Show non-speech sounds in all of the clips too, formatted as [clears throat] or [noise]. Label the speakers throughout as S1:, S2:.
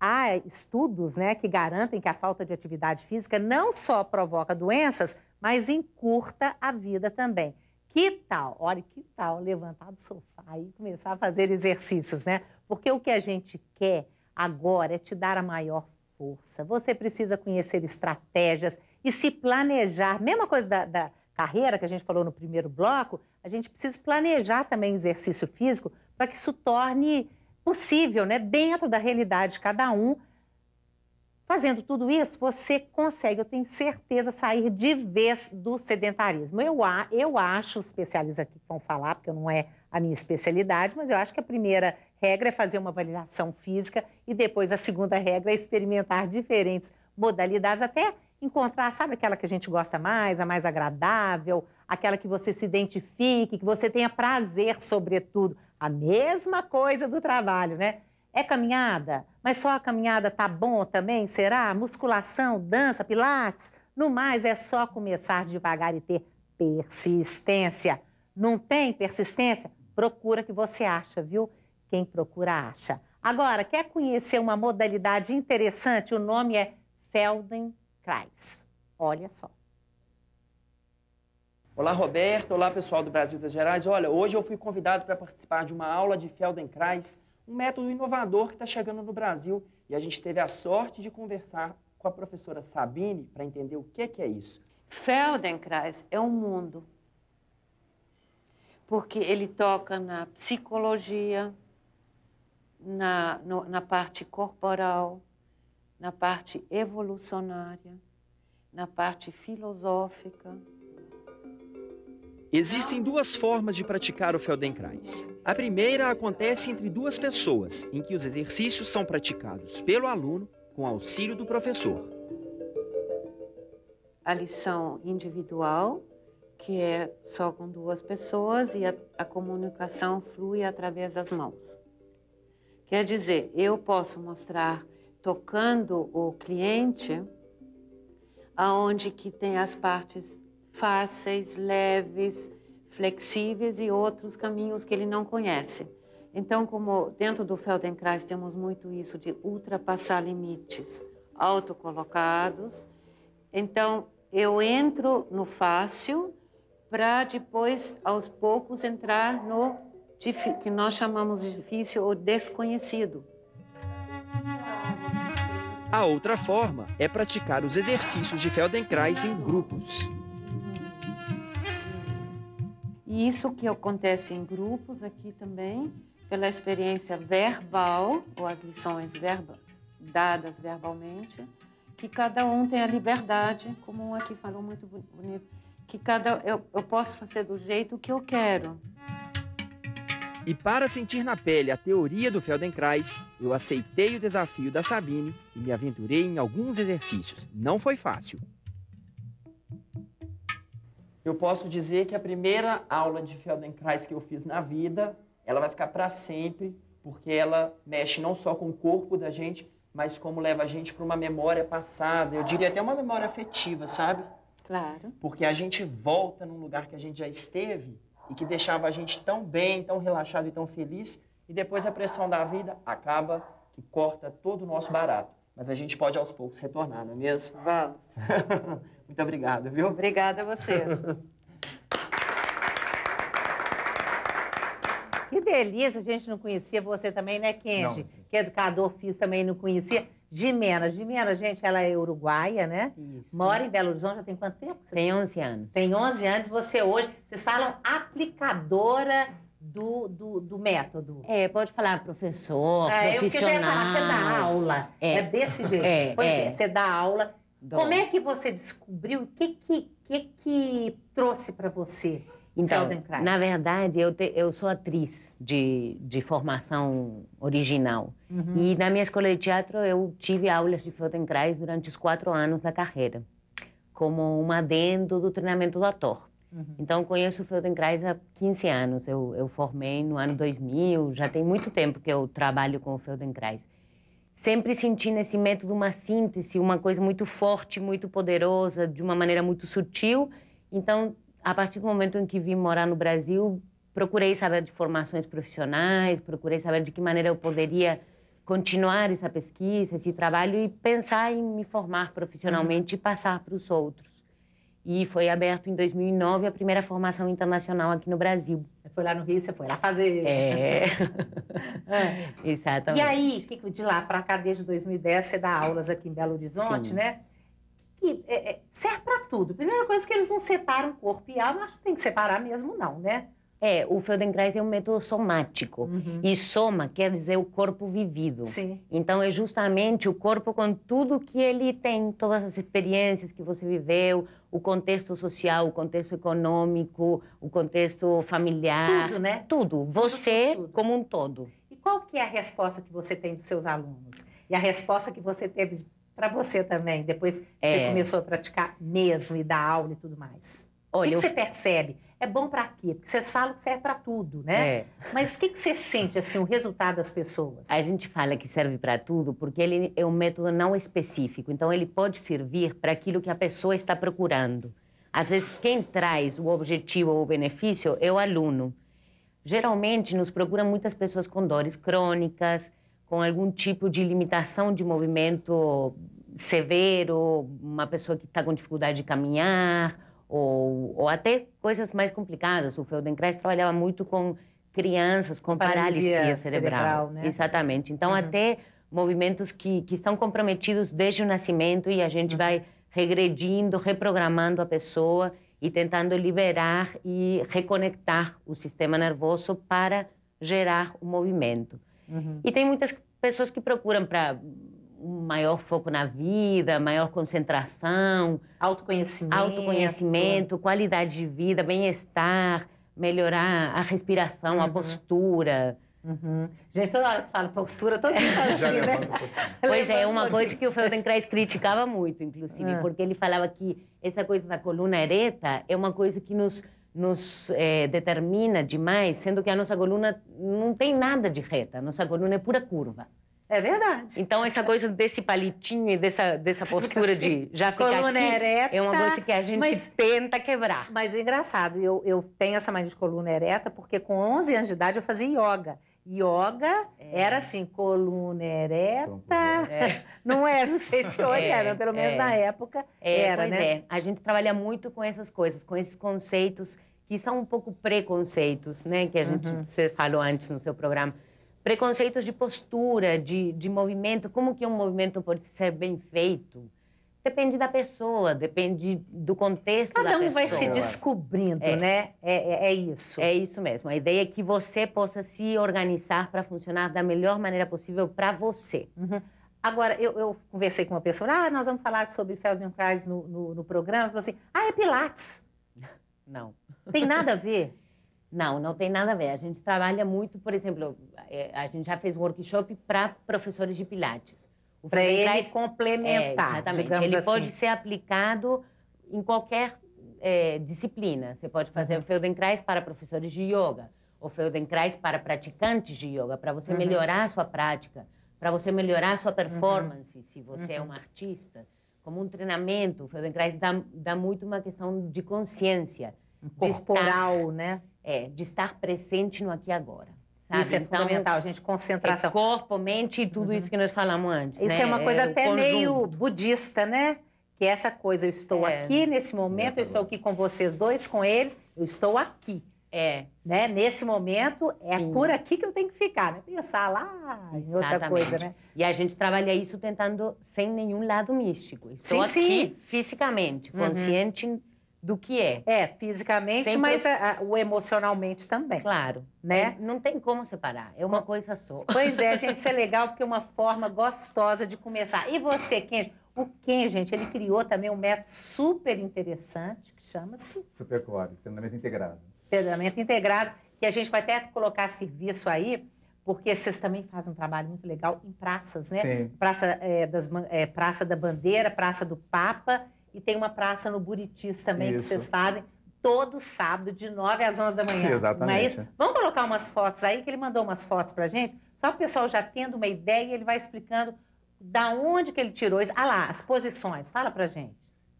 S1: há estudos né, que garantem que a falta de atividade física não só provoca doenças, mas encurta a vida também. Que tal, olha, que tal levantar do sofá e começar a fazer exercícios, né? Porque o que a gente quer agora é te dar a maior força. Você precisa conhecer estratégias e se planejar. Mesma coisa da, da carreira que a gente falou no primeiro bloco, a gente precisa planejar também o exercício físico para que isso torne possível, né, dentro da realidade de cada um. Fazendo tudo isso, você consegue, eu tenho certeza, sair de vez do sedentarismo. Eu, eu acho, os especialistas aqui vão falar, porque não é a minha especialidade, mas eu acho que a primeira regra é fazer uma avaliação física e depois a segunda regra é experimentar diferentes modalidades até encontrar, sabe aquela que a gente gosta mais, a mais agradável, aquela que você se identifique, que você tenha prazer, sobretudo. A mesma coisa do trabalho, né? É caminhada, mas só a caminhada tá bom também, será? Musculação, dança, pilates? No mais, é só começar devagar e ter persistência. Não tem persistência? Procura que você acha, viu? Quem procura, acha. Agora, quer conhecer uma modalidade interessante? O nome é Feldenkrais.
S2: Olha só. Olá, Roberto. Olá, pessoal do Brasil das Gerais. Olha, hoje eu fui convidado para participar de uma aula de Feldenkrais, um método inovador que está chegando no Brasil. E a gente teve a sorte de conversar com a professora Sabine para entender o que, que é isso.
S3: Feldenkrais é um mundo, porque ele toca na psicologia, na, no, na parte corporal, na parte evolucionária, na parte filosófica.
S2: Existem duas formas de praticar o Feldenkrais. A primeira acontece entre duas pessoas, em que os exercícios são praticados pelo aluno com auxílio do professor.
S3: A lição individual, que é só com duas pessoas e a, a comunicação flui através das mãos. Quer dizer, eu posso mostrar tocando o cliente aonde que tem as partes fáceis, leves, flexíveis e outros caminhos que ele não conhece. Então, como dentro do Feldenkrais temos muito isso de ultrapassar limites autocolocados, então eu entro no fácil para depois, aos poucos, entrar no que nós chamamos de difícil ou
S2: desconhecido. A outra forma é praticar os exercícios de Feldenkrais em grupos.
S3: E isso que acontece em grupos aqui também, pela experiência verbal, ou as lições verba, dadas verbalmente, que cada um tem a liberdade, como um aqui falou muito bonito, que cada eu, eu posso fazer do jeito que eu quero.
S2: E para sentir na pele a teoria do Feldenkrais, eu aceitei o desafio da Sabine e me aventurei em alguns exercícios. Não foi fácil, eu posso dizer que a primeira aula de Feldenkrais que eu fiz na vida, ela vai ficar para sempre, porque ela mexe não só com o corpo da gente, mas como leva a gente para uma memória passada, eu diria até uma memória afetiva, sabe? Claro. Porque a gente volta num lugar que a gente já esteve e que deixava a gente tão bem, tão relaxado e tão feliz, e depois a pressão da vida acaba que corta todo o nosso barato. Mas a gente pode aos poucos retornar, não é mesmo? Vamos. [laughs] Muito obrigado, viu? Obrigada a vocês. [laughs]
S1: que delícia, a gente não conhecia você também, né, Kenji? Não. Que educador fiz também não conhecia. Jimena, Jimena, gente, ela é uruguaia, né? Isso. Mora em Belo Horizonte, já tem quanto tempo? Tem 11 anos. Tem 11
S4: anos, você hoje, vocês
S1: falam aplicadora do, do, do método. É, pode falar
S4: professor, é, profissional. É, já ia falar, você dá aula, é. é, desse jeito. É, pois é. é, você
S1: dá aula como é que você descobriu? O que que,
S4: que, que trouxe para você então, Feldenkrais? Na verdade, eu, te, eu sou atriz de, de formação original. Uhum. E na minha escola de teatro eu tive aulas de Feldenkrais durante os quatro anos da carreira, como um adendo do treinamento do ator. Uhum. Então, conheço o Feldenkrais há 15 anos. Eu, eu formei no ano 2000, já tem muito tempo que eu trabalho com o Feldenkrais sempre senti nesse método uma síntese, uma coisa muito forte, muito poderosa, de uma maneira muito sutil. Então, a partir do momento em que vim morar no Brasil, procurei saber de formações profissionais, procurei saber de que maneira eu poderia continuar essa pesquisa, esse trabalho e pensar em me formar profissionalmente uhum. e passar para os outros. E foi aberto em 2009 a primeira formação internacional aqui no Brasil. foi lá no Rio, você foi lá fazer. É. [laughs] é. [laughs] Exatamente. E aí,
S1: de lá para cá, desde 2010, você dá aulas aqui em Belo Horizonte, Sim. né?
S4: E é, é serve para tudo. Primeira coisa é que eles não separam corpo e alma, acho que tem que separar mesmo, não, né? É, o Feldenkrais é um método somático. Uhum. E soma quer dizer o corpo vivido. Sim. Então é justamente o corpo com tudo que ele tem, todas as experiências que você viveu, o contexto social, o contexto econômico, o contexto familiar. Tudo, né? Tudo. Você tudo, tudo. como um todo.
S1: E qual que é a resposta que você tem dos seus alunos? E a resposta que você teve para você também, depois que é... você começou a praticar mesmo e dar aula e tudo mais? Olha, o que, que você percebe? É bom
S4: para quê? Porque vocês falam que serve para tudo, né? É. Mas o que, que você sente, assim, o resultado das pessoas? A gente fala que serve para tudo porque ele é um método não específico. Então, ele pode servir para aquilo que a pessoa está procurando. Às vezes, quem traz o objetivo ou o benefício é o aluno. Geralmente, nos procuram muitas pessoas com dores crônicas, com algum tipo de limitação de movimento severo, uma pessoa que está com dificuldade de caminhar ou, ou até coisas mais complicadas. O Feldenkrais trabalhava muito com crianças com paralisia, paralisia cerebral. cerebral né? Exatamente. Então, uhum. até movimentos que, que estão comprometidos desde o nascimento e a gente uhum. vai regredindo, reprogramando a pessoa e tentando liberar e reconectar o sistema nervoso para gerar o movimento. Uhum. E tem muitas pessoas que procuram para maior foco na vida, maior concentração, autoconhecimento, autoconhecimento qualidade de vida, bem-estar, melhorar a respiração, uhum. a postura. Uhum. Gente, toda hora que fala postura, todo mundo fala assim, né? [laughs] pois é, uma coisa que o Feldenkrais criticava muito, inclusive, é. porque ele falava que essa coisa da coluna ereta é uma coisa que nos, nos é, determina demais, sendo que a nossa coluna não tem nada de reta, a nossa coluna é pura curva. É verdade. Então, essa coisa desse palitinho e dessa, dessa postura tá assim, de já ficar coluna aqui, ereta, é uma coisa que a gente mas, tenta quebrar. Mas é engraçado, eu, eu
S1: tenho essa mania de coluna ereta porque com 11 anos de idade eu fazia yoga. Yoga é. era
S4: assim, coluna ereta. É. [laughs] Não é, não sei se hoje é, era, é, pelo menos é. na
S1: época é, era, pois né? É.
S4: A gente trabalha muito com essas coisas, com esses conceitos que são um pouco preconceitos, né? Que a gente, uhum. você falou antes no seu programa preconceitos de postura, de, de movimento, como que um movimento pode ser bem feito. Depende da pessoa, depende do contexto Cada da um pessoa. vai se
S1: descobrindo, é. né?
S4: É, é, é, isso. É isso mesmo. A ideia é que você possa se organizar para funcionar da melhor maneira possível para você. Uhum. Agora, eu, eu, conversei com uma pessoa, ah, nós vamos falar sobre Feldenkrais no, no, no programa. falou assim, ah, é Pilates. Não. Tem nada a ver? [laughs] Não, não tem nada a ver. A gente trabalha muito, por exemplo, é, a gente já fez um workshop para professores de pilates. Para ele traz... complementar, é, exatamente. Ele assim. pode ser aplicado em qualquer é, disciplina. Você pode fazer uhum. o Feldenkrais para professores de yoga, o Feldenkrais para praticantes de yoga, para você uhum. melhorar a sua prática, para você melhorar a sua uhum. performance, uhum. se você é uhum. um artista. Como um treinamento, o Feldenkrais dá, dá muito uma questão de consciência corporal, né? É, de estar presente no aqui e agora. Sabe? Isso é então, fundamental, gente, concentração. É corpo, mente e tudo uhum. isso que nós falamos antes. Isso né? é uma coisa é, até meio
S1: budista, né? Que é essa coisa, eu estou é. aqui nesse momento, eu estou aqui com vocês dois, com eles, eu estou aqui.
S4: É. Né? Nesse momento, é Sim. por aqui que eu
S1: tenho que ficar, né? Pensar lá
S4: em outra coisa, né? E a gente trabalha isso tentando sem nenhum lado místico. Estou sim, aqui sim. fisicamente, uhum. consciente uhum do que é. É, fisicamente, Sempre... mas a, a, o emocionalmente também. Claro. Né? É, não tem como separar, é uma coisa só. Pois é,
S1: [laughs] gente, isso é legal porque é uma forma gostosa de começar. E você, quem O quem gente, ele criou também um método super interessante que chama-se...
S5: Supercore, treinamento integrado.
S1: Treinamento integrado, que a gente vai até colocar serviço aí, porque vocês também fazem um trabalho muito legal em praças, né? Sim. Praça, é, das, é, praça da Bandeira, Praça do Papa e tem uma praça no Buritis também isso. que vocês fazem todo sábado, de 9 às 11 da manhã. É Exatamente. Vamos colocar umas fotos aí, que ele mandou umas fotos para gente, só para o pessoal já tendo uma ideia e ele vai explicando da onde que ele tirou isso. Ah lá, as posições. Fala para gente.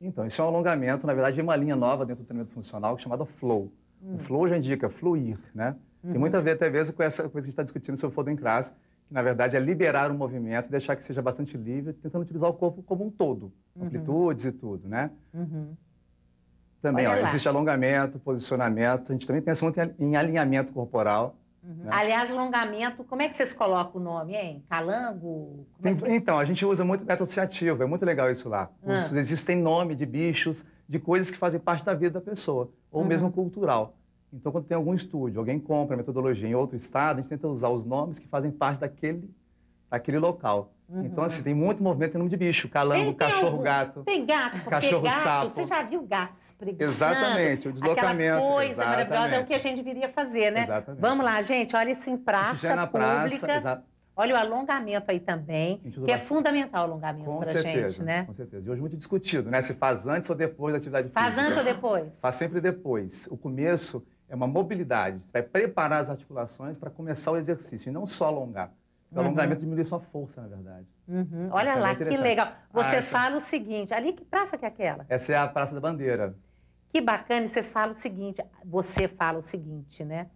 S1: Então,
S5: isso é um alongamento, na verdade, de uma linha nova dentro do treinamento funcional chamada flow. Hum. O flow já indica fluir, né? Uhum. Tem muito a ver, até mesmo, com essa coisa que a gente está discutindo sobre o Foden Class, que na verdade é liberar o movimento, deixar que seja bastante livre, tentando utilizar o corpo como um todo, uhum. amplitudes e tudo, né? Uhum. Também, existe alongamento, posicionamento, a gente também pensa muito em alinhamento corporal.
S1: Uhum. Né? Aliás, alongamento, como é que vocês colocam o nome, hein? Calango?
S5: É Tem, é que... Então, a gente usa muito método associativo, é muito legal isso lá. Ah. Os, existem nome de bichos, de coisas que fazem parte da vida da pessoa, ou uhum. mesmo cultural. Então, quando tem algum estúdio, alguém compra a metodologia em outro estado, a gente tenta usar os nomes que fazem parte daquele, daquele local. Uhum. Então, assim, tem muito movimento em nome de bicho. Calango, tem, cachorro, tem gato. Tem
S1: gato, cachorro, gato, sapo. Você já viu gato espreguiçando. Exatamente, o deslocamento. Aquela coisa exatamente. maravilhosa é o que a gente viria fazer, né? Exatamente. Vamos lá, gente. Olha isso em praça isso já é na pública. Praça, Olha o alongamento aí também, que é bastante. é fundamental o alongamento para a gente, né? Com
S5: certeza. E hoje muito discutido, né? Se faz antes ou depois da atividade faz física. Faz antes ou depois? Faz sempre depois. O começo é uma mobilidade. Você vai preparar as articulações para começar o exercício e não só alongar. O uhum. alongamento diminui sua força, na verdade.
S1: Uhum. Então, Olha é lá, que legal. Vocês ah, falam o seguinte, ali que praça que é aquela? Essa
S5: é a Praça da Bandeira.
S1: Que bacana, e vocês falam o seguinte, você fala o seguinte, né?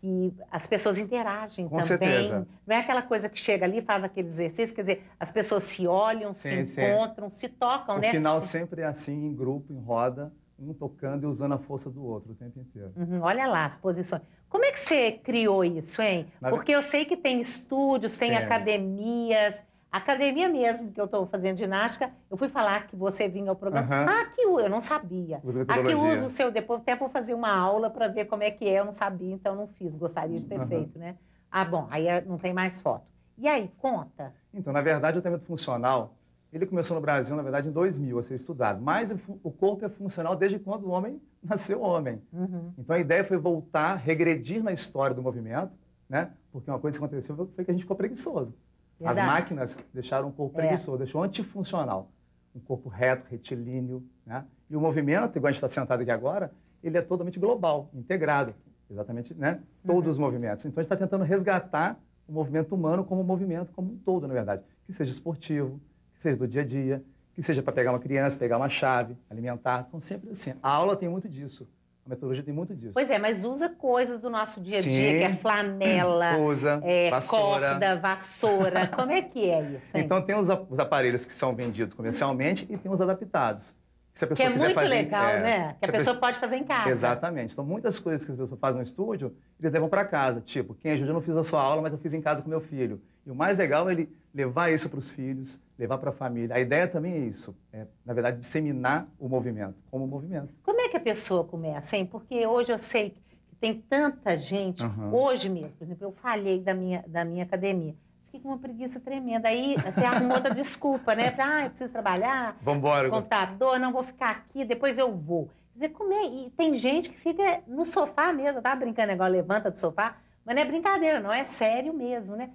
S1: Que as pessoas interagem Com também. Certeza. Não é aquela coisa que chega ali, faz aquele exercício, quer dizer, as pessoas se olham, sim, se encontram, se tocam, o né? No final
S5: sempre é assim, em grupo, em roda um tocando e usando a força do outro o tempo inteiro.
S1: Uhum, olha lá as posições. Como é que você criou isso, hein? Na Porque ve... eu sei que tem estúdios, tem academias. Academia mesmo, que eu estou fazendo ginástica, eu fui falar que você vinha ao programa. Uhum. Ah, que eu não sabia. Aqui ah, uso o seu, depois até vou fazer uma aula para ver como é que é, eu não sabia, então não fiz, gostaria de ter uhum. feito, né? Ah, bom, aí é, não tem mais foto. E aí, conta. Então, na
S5: verdade, o treinamento funcional, ele começou no Brasil, na verdade, em 2000 a ser estudado. Mas o corpo é funcional desde quando o homem [laughs] nasceu homem. Uhum. Então a ideia foi voltar, regredir na história do movimento, né? Porque uma coisa que aconteceu foi que a gente ficou preguiçoso. Verdade. As máquinas deixaram o corpo é. preguiçoso, deixou antifuncional. Um corpo reto, retilíneo, né? E o movimento, igual a gente está sentado aqui agora, ele é totalmente global, integrado. Exatamente, né? Uhum. Todos os uhum. movimentos. Então a gente está tentando resgatar o movimento humano como um movimento como um todo, na verdade. Que seja esportivo, seja do dia a dia, que seja para pegar uma criança, pegar uma chave, alimentar. São então, sempre assim. A aula tem muito disso. A metodologia tem muito disso. Pois é,
S1: mas usa coisas do nosso dia a dia, Sim. que é flanela, [clears throat]
S5: usa, é, vassoura. corda,
S1: vassoura. [laughs] Como é que é isso? Hein?
S5: Então tem os, aparelhos que são vendidos comercialmente e tem os adaptados. Se a pessoa que é muito fazer, legal, é, né? Que a, pessoa,
S1: pode fazer em casa.
S5: Exatamente. Então, muitas coisas que as pessoas fazem no estúdio, eles levam para casa. Tipo, quem ajuda, eu não fiz a sua aula, mas eu fiz em casa com meu filho. E o mais legal é ele levar isso para os filhos, levar para a família. A ideia também é isso, é, na verdade, disseminar o movimento como movimento.
S1: Como é que a pessoa começa, hein? Porque hoje eu sei que tem tanta gente, uhum. hoje mesmo, por exemplo, eu falhei da minha, da minha academia. Fiquei com uma preguiça tremenda. Aí você assim, arrumou outra desculpa, né? Pra, ah, eu preciso trabalhar. Vambora. Computador, não vou ficar aqui, depois eu vou. Quer dizer, como é? E tem gente que fica no sofá mesmo, tá brincando agora levanta do sofá, mas não é brincadeira, não, é sério mesmo, né?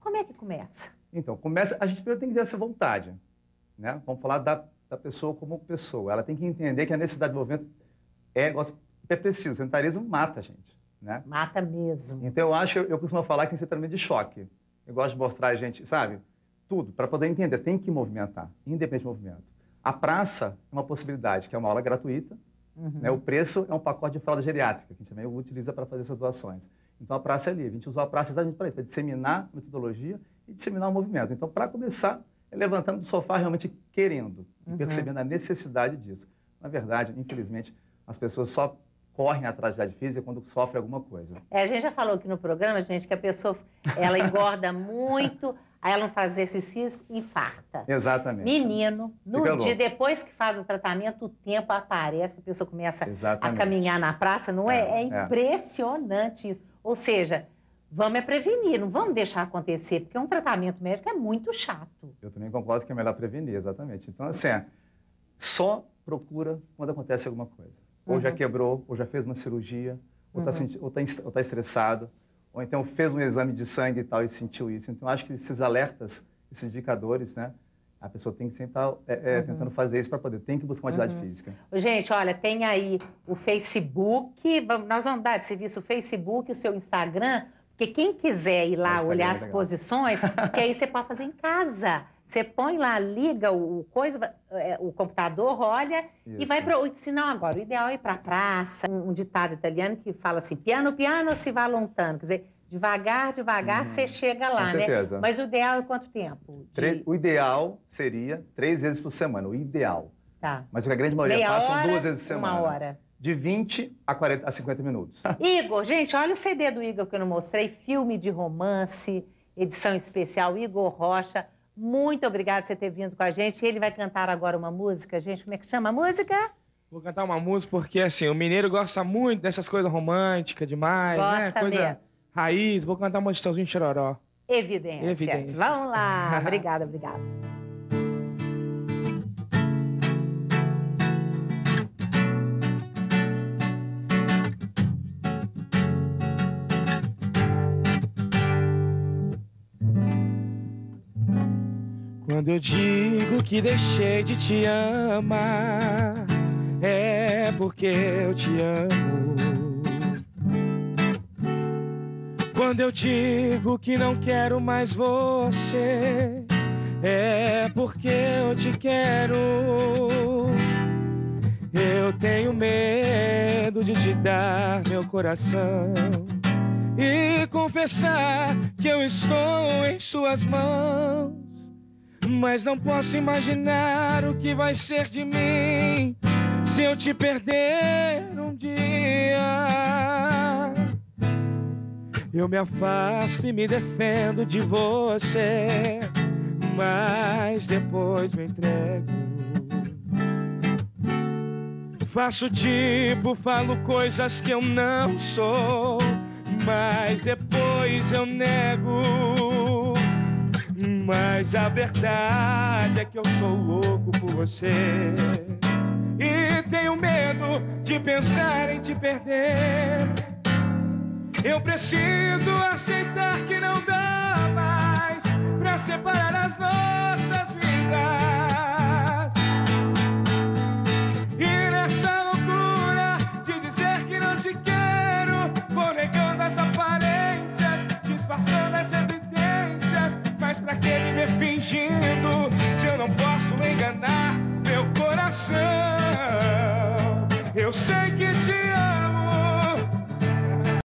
S1: Como é que começa?
S5: Então, começa, a gente primeiro tem que ter essa vontade. Né? Vamos falar da, da pessoa como pessoa. Ela tem que entender que a necessidade de movimento é, é preciso. O sentarismo mata a gente. Né? Mata mesmo. Então, eu acho, eu, costumo falar que tem que de choque. Eu gosto de mostrar a gente, sabe? Tudo, para poder entender. Tem que movimentar, independente do movimento. A praça é uma possibilidade, que é uma aula gratuita. Uhum. Né? O preço é um pacote de fralda geriátrica, que a gente também utiliza para fazer essas doações. Então, a praça é livre. A gente usou a praça exatamente para isso, para disseminar metodologia e disseminar o movimento. Então, para começar, é levantando do sofá realmente querendo uhum. percebendo a necessidade disso. Na verdade, infelizmente, as pessoas só correm atrás da física quando sofrem alguma coisa.
S1: É, a gente já falou aqui no programa, gente, que a pessoa ela engorda [laughs] muito, aí ela não faz exercício físico, infarta. Exatamente. Menino, no Fica dia louco. depois que faz o tratamento, o tempo aparece, a pessoa começa Exatamente. a caminhar na praça, não é? É, é, é. impressionante é. isso. Ou seja, Vamos é prevenir, não vamos deixar acontecer, porque um tratamento médico é muito chato.
S5: Eu também concordo que é melhor prevenir, exatamente. Então, assim, é, só procura quando acontece alguma coisa. Ou uhum. já quebrou, ou já fez uma cirurgia, ou está uhum. tá, tá estressado, ou então fez um exame de sangue e tal e sentiu isso. Então, acho que esses alertas, esses indicadores, né? A pessoa tem que sentar tá, é, é, uhum. tentando fazer isso para poder. Tem que buscar uma atividade uhum. física.
S1: Gente, olha, tem aí o Facebook. Nós vamos dar de serviço o Facebook, o seu Instagram porque quem quiser ir lá é olhar as posições, que aí você pode fazer em casa. Você põe lá, liga o, coisa, é, o computador, olha Isso. e vai para. Se não, agora, o ideal é ir para a praça. Um ditado italiano que fala assim: piano, piano, se vá lontano. Quer dizer, devagar, devagar, hum, você chega lá, com né? certeza. né? Mas o ideal é quanto tempo?
S5: De... O ideal seria três vezes por semana, o ideal. Tá. Mas o que a grande maioria Meia faz hora, são duas vezes por semana. Uma hora de 20 a, 40, a 50 minutos.
S1: [laughs] Igor, gente, olha o CD do Igor que eu não mostrei. Filme de romance, edição especial, Igor Rocha. Muito obrigado por você ter vindo com a gente. Ele vai cantar agora uma música, gente. Como é que chama a música?
S6: Vou cantar uma música porque, assim, o mineiro gosta muito dessas coisas românticas demais, né? gosta né? Coisa mesmo. raiz. Vou cantar uma Montitãozinho Chororó.
S1: Evidências. Evidências. Vamos lá. [laughs] obrigada, obrigada.
S6: Quando eu digo que deixei de te amar, é porque eu te amo. Quando eu digo que não quero mais você, é porque eu te quero. Eu tenho medo de te dar meu coração e confessar que eu estou em suas mãos. Mas não posso imaginar o que vai ser de mim se eu te perder um dia. Eu me afasto e me defendo de você, mas depois me entrego. Faço tipo, falo coisas que eu não sou, mas depois eu nego. Mas a verdade é que eu sou louco por você. E tenho medo de pensar em te perder. Eu preciso aceitar que não dá mais pra separar as nossas vidas. pra que me fingindo se eu não posso enganar meu coração? Eu sei que te